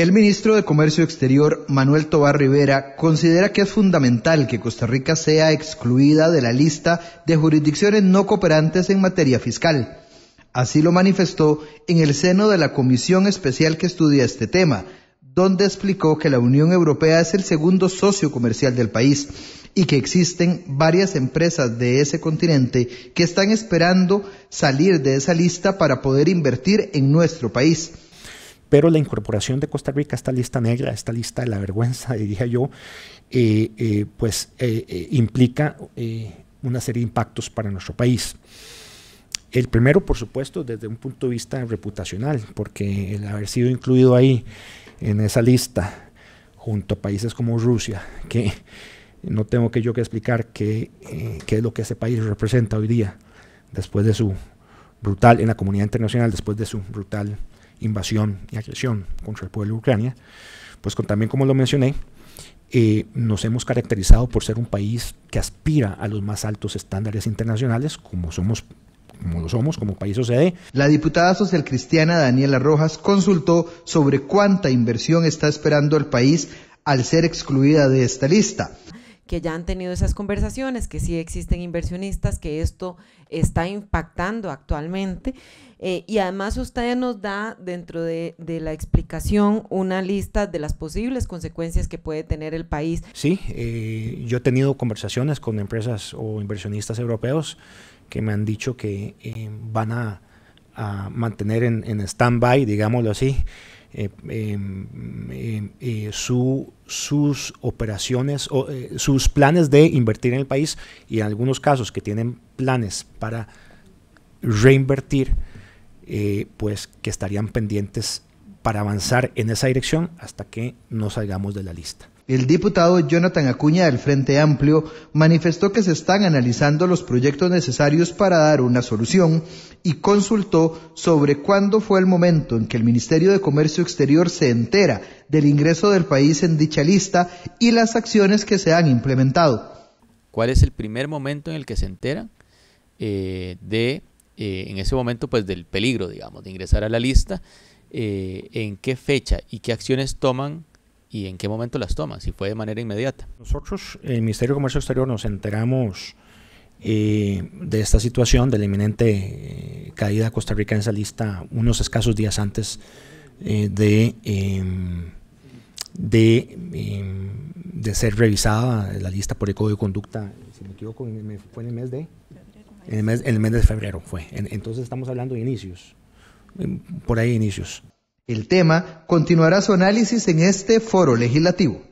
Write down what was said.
El ministro de Comercio Exterior, Manuel Tobar Rivera, considera que es fundamental que Costa Rica sea excluida de la lista de jurisdicciones no cooperantes en materia fiscal. Así lo manifestó en el seno de la comisión especial que estudia este tema, donde explicó que la Unión Europea es el segundo socio comercial del país y que existen varias empresas de ese continente que están esperando salir de esa lista para poder invertir en nuestro país pero la incorporación de Costa Rica a esta lista negra, a esta lista de la vergüenza, diría yo, eh, eh, pues eh, implica una serie de impactos para nuestro país. El primero, por supuesto, desde un punto de vista reputacional, porque el haber sido incluido ahí, en esa lista, junto a países como Rusia, que no tengo que yo que explicar qué, qué es lo que ese país representa hoy día, después de su brutal, en la comunidad internacional, después de su brutal invasión y agresión contra el pueblo de Ucrania, pues también como lo mencioné, eh, nos hemos caracterizado por ser un país que aspira a los más altos estándares internacionales, como somos como lo somos como país OCDE. La diputada cristiana Daniela Rojas consultó sobre cuánta inversión está esperando el país al ser excluida de esta lista que ya han tenido esas conversaciones, que sí existen inversionistas, que esto está impactando actualmente. Eh, y además usted nos da dentro de, la explicación una lista de las posibles consecuencias que puede tener el país. Sí, eh, yo he tenido conversaciones con empresas o inversionistas europeos que me han dicho que eh, van a, mantener en, en stand-by, digámoslo así, eh, em, em, eh, sus operaciones, o, eh, sus planes de invertir en el país y en algunos casos que tienen planes para reinvertir, pues que estarían pendientes para avanzar en esa dirección hasta que no salgamos de la lista. El diputado Jonathan Acuña del Frente Amplio manifestó que se están analizando los proyectos necesarios para dar una solución y consultó sobre cuándo fue el momento en que el Ministerio de Comercio Exterior se entera del ingreso del país en dicha lista y las acciones que se han implementado. ¿Cuál es el primer momento en el que se entera eh, de, eh, en ese momento, pues del peligro, digamos, de ingresar a la lista? Eh, ¿En qué fecha y qué acciones toman y en qué momento las toma, si fue de manera inmediata. Nosotros, el Ministerio de Comercio Exterior, nos enteramos eh, de esta situación, de la inminente eh, de costa rica en esa lista, unos escasos días antes eh, de, em, de, em, de, ser revisada la lista por el Código de Conducta, si me equivoco, fue en el mes de... el mes, de febrero fue. entonces estamos hablando de inicios, em, por ahí inicios. El tema continuará su análisis en este foro legislativo.